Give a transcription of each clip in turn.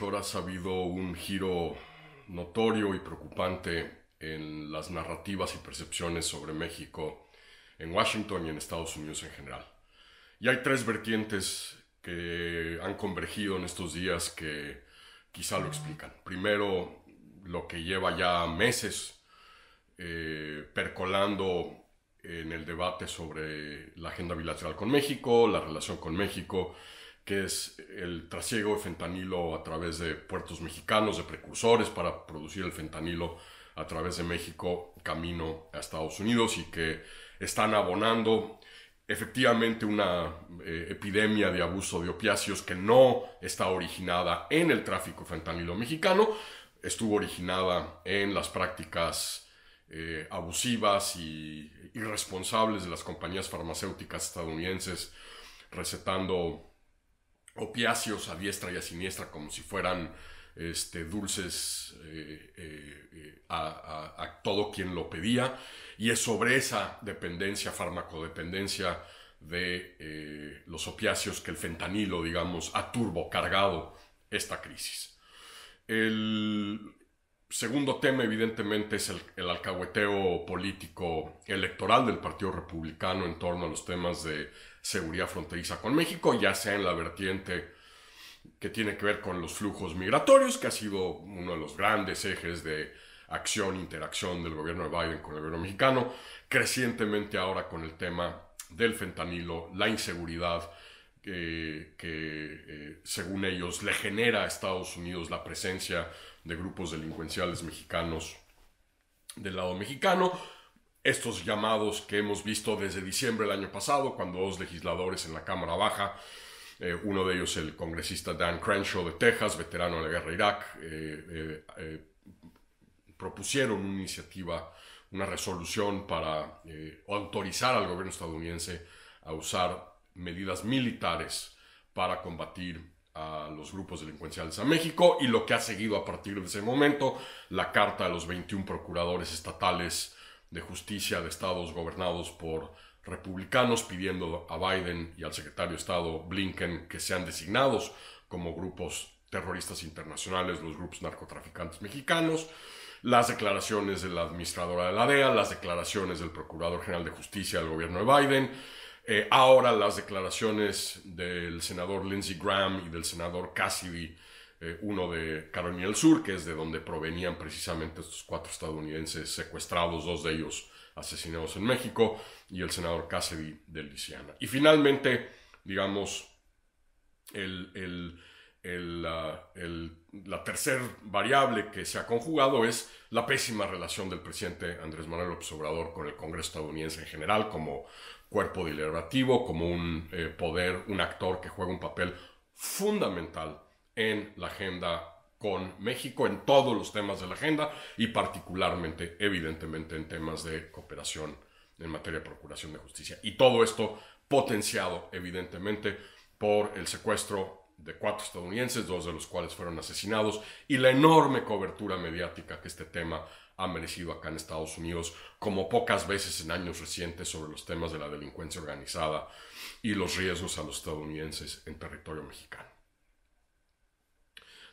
horas ha habido un giro notorio y preocupante en las narrativas y percepciones sobre México en Washington y en Estados Unidos en general. Y hay tres vertientes que han convergido en estos días que quizá lo explican. Primero, lo que lleva ya meses eh, percolando en el debate sobre la agenda bilateral con México, la relación con México, que es el trasiego de fentanilo a través de puertos mexicanos, de precursores para producir el fentanilo a través de México, camino a Estados Unidos y que están abonando efectivamente una eh, epidemia de abuso de opiáceos que no está originada en el tráfico fentanilo mexicano, estuvo originada en las prácticas eh, abusivas y irresponsables de las compañías farmacéuticas estadounidenses recetando opiáceos a diestra y a siniestra como si fueran este, dulces eh, eh, eh, a, todo quien lo pedía. Y es sobre esa dependencia, farmacodependencia de los opiáceos que el fentanilo, digamos, ha cargado esta crisis. El, Segundo tema, evidentemente, es el, alcahueteo político electoral del Partido Republicano en torno a los temas de seguridad fronteriza con México, ya sea en la vertiente que tiene que ver con los flujos migratorios, que ha sido uno de los grandes ejes de acción, interacción del gobierno de Biden con el gobierno mexicano, crecientemente ahora con el tema del fentanilo, la inseguridad eh, que, eh, según ellos, le genera a Estados Unidos la presencia de grupos delincuenciales mexicanos del lado mexicano. Estos llamados que hemos visto desde diciembre del año pasado, cuando dos legisladores en la Cámara Baja, eh, uno de ellos el congresista Dan Crenshaw de Texas, veterano de la guerra Irak, eh, eh, propusieron una iniciativa, una resolución para autorizar al gobierno estadounidense a usar medidas militares para combatir a los grupos delincuenciales a México y lo que ha seguido a partir de ese momento, la carta de los 21 procuradores estatales de justicia de estados gobernados por republicanos pidiendo a Biden y al secretario de Estado Blinken que sean designados como grupos terroristas internacionales, los grupos narcotraficantes mexicanos, las declaraciones de la administradora de la DEA, las declaraciones del Procurador General de Justicia del gobierno de Biden, eh, ahora las declaraciones del senador Lindsey Graham y del senador Cassidy, eh, uno de Carolina del Sur, que es de donde provenían precisamente estos cuatro estadounidenses secuestrados, dos de ellos asesinados en México, y el senador Cassidy de Luisiana. Y finalmente, digamos, el la tercera variable que se ha conjugado es la pésima relación del presidente Andrés Manuel López Obrador con el Congreso estadounidense en general, como cuerpo deliberativo, como un eh, poder, un actor que juega un papel fundamental en la agenda con México en todos los temas de la agenda y particularmente, evidentemente, en temas de cooperación en materia de procuración de justicia. Y todo esto potenciado, evidentemente, por el secuestro de cuatro estadounidenses, dos de los cuales fueron asesinados, y la enorme cobertura mediática que este tema ha merecido acá en Estados Unidos, como pocas veces en años recientes, sobre los temas de la delincuencia organizada y los riesgos a los estadounidenses en territorio mexicano.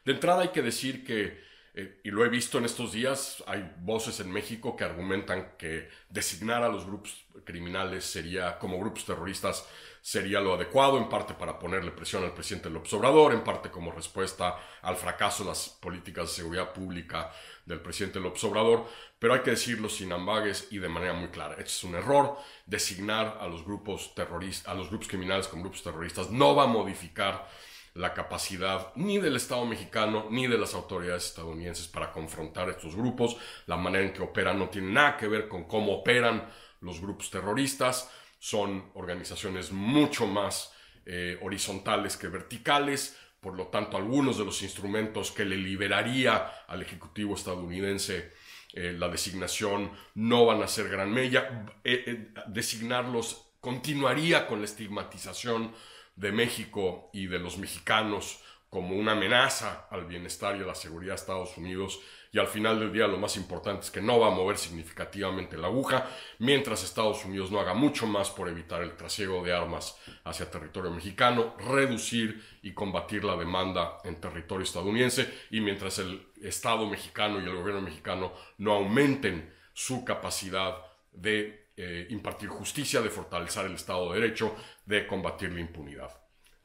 De entrada hay que decir que eh, y lo he visto en estos días, hay voces en México que argumentan que designar a los grupos criminales sería, como grupos terroristas, sería lo adecuado, en parte para ponerle presión al presidente López Obrador, en parte como respuesta al fracaso de las políticas de seguridad pública del presidente López Obrador, pero hay que decirlo sin ambagues y de manera muy clara. es un error. Designar a los grupos terroristas, a los grupos criminales como grupos terroristas no va a modificar la capacidad ni del Estado mexicano ni de las autoridades estadounidenses para confrontar estos grupos. La manera en que operan no tiene nada que ver con cómo operan los grupos terroristas. Son organizaciones mucho más eh, horizontales que verticales. Por lo tanto, algunos de los instrumentos que le liberaría al Ejecutivo estadounidense eh, la designación no van a ser gran mella. Eh, designarlos continuaría con la estigmatización de México y de los mexicanos como una amenaza al bienestar y a la seguridad de Estados Unidos. Y al final del día lo más importante es que no va a mover significativamente la aguja mientras Estados Unidos no haga mucho más por evitar el trasiego de armas hacia territorio mexicano, reducir y combatir la demanda en territorio estadounidense y mientras el Estado mexicano y el gobierno mexicano no aumenten su capacidad de eh, impartir justicia, de fortalecer el Estado de Derecho, de combatir la impunidad.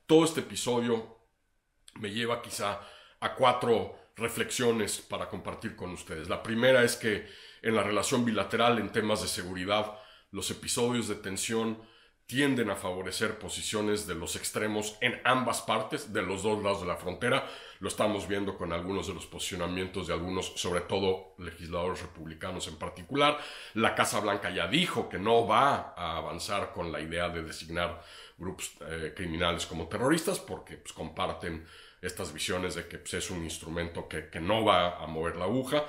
Todo este episodio me lleva quizá a cuatro reflexiones para compartir con ustedes. La primera es que en la relación bilateral en temas de seguridad, los episodios de tensión tienden a favorecer posiciones de los extremos en ambas partes, de los dos lados de la frontera. Lo estamos viendo con algunos de los posicionamientos de algunos, sobre todo legisladores republicanos en particular. La Casa Blanca ya dijo que no va a avanzar con la idea de designar grupos eh, criminales como terroristas porque pues, comparten estas visiones de que pues, es un instrumento que no va a mover la aguja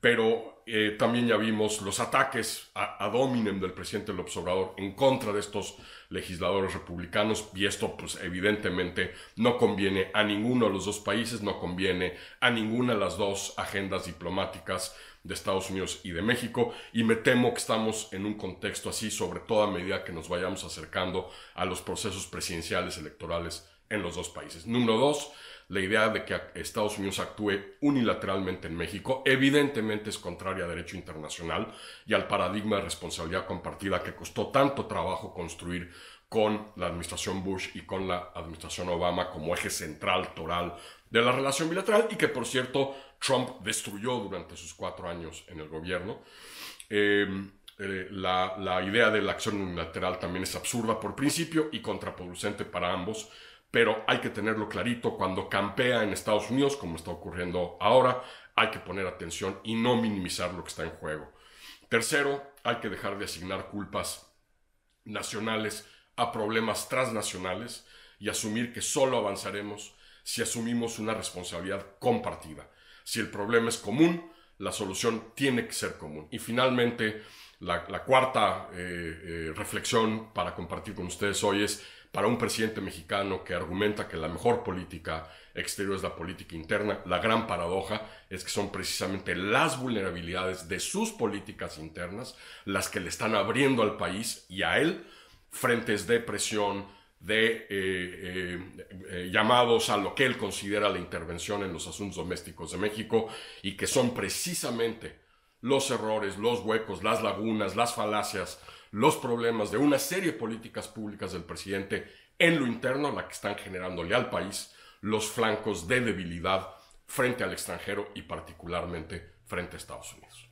pero eh, también ya vimos los ataques a, a del presidente López Obrador en contra de estos legisladores republicanos y esto pues evidentemente no conviene a ninguno de los dos países, no conviene a ninguna de las dos agendas diplomáticas de Estados Unidos y de México y me temo que estamos en un contexto así sobre toda medida que nos vayamos acercando a los procesos presidenciales electorales en los dos países. Número dos, la idea de que Estados Unidos actúe unilateralmente en México evidentemente es contraria a derecho internacional y al paradigma de responsabilidad compartida que costó tanto trabajo construir con la administración Bush y con la administración Obama como eje central, toral de la relación bilateral y que por cierto Trump destruyó durante sus cuatro años en el gobierno. Em, eh, la, la idea de la acción unilateral también es absurda por principio y contraproducente para ambos pero hay que tenerlo clarito cuando campea en Estados Unidos, como está ocurriendo ahora, hay que poner atención y no minimizar lo que está en juego. Tercero, hay que dejar de asignar culpas nacionales a problemas transnacionales y asumir que solo avanzaremos si asumimos una responsabilidad compartida. Si el problema es común, la solución tiene que ser común. Y finalmente, la, cuarta eh, eh, reflexión para compartir con ustedes hoy es para un presidente mexicano que argumenta que la mejor política exterior es la política interna, la gran paradoja es que son precisamente las vulnerabilidades de sus políticas internas las que le están abriendo al país y a él frentes de presión, de eh, eh, eh, llamados a lo que él considera la intervención en los asuntos domésticos de México y que son precisamente los errores, los huecos, las lagunas, las falacias los problemas de una serie de políticas públicas del presidente en lo interno, la que están generándole al país los flancos de debilidad frente al extranjero y particularmente frente a Estados Unidos.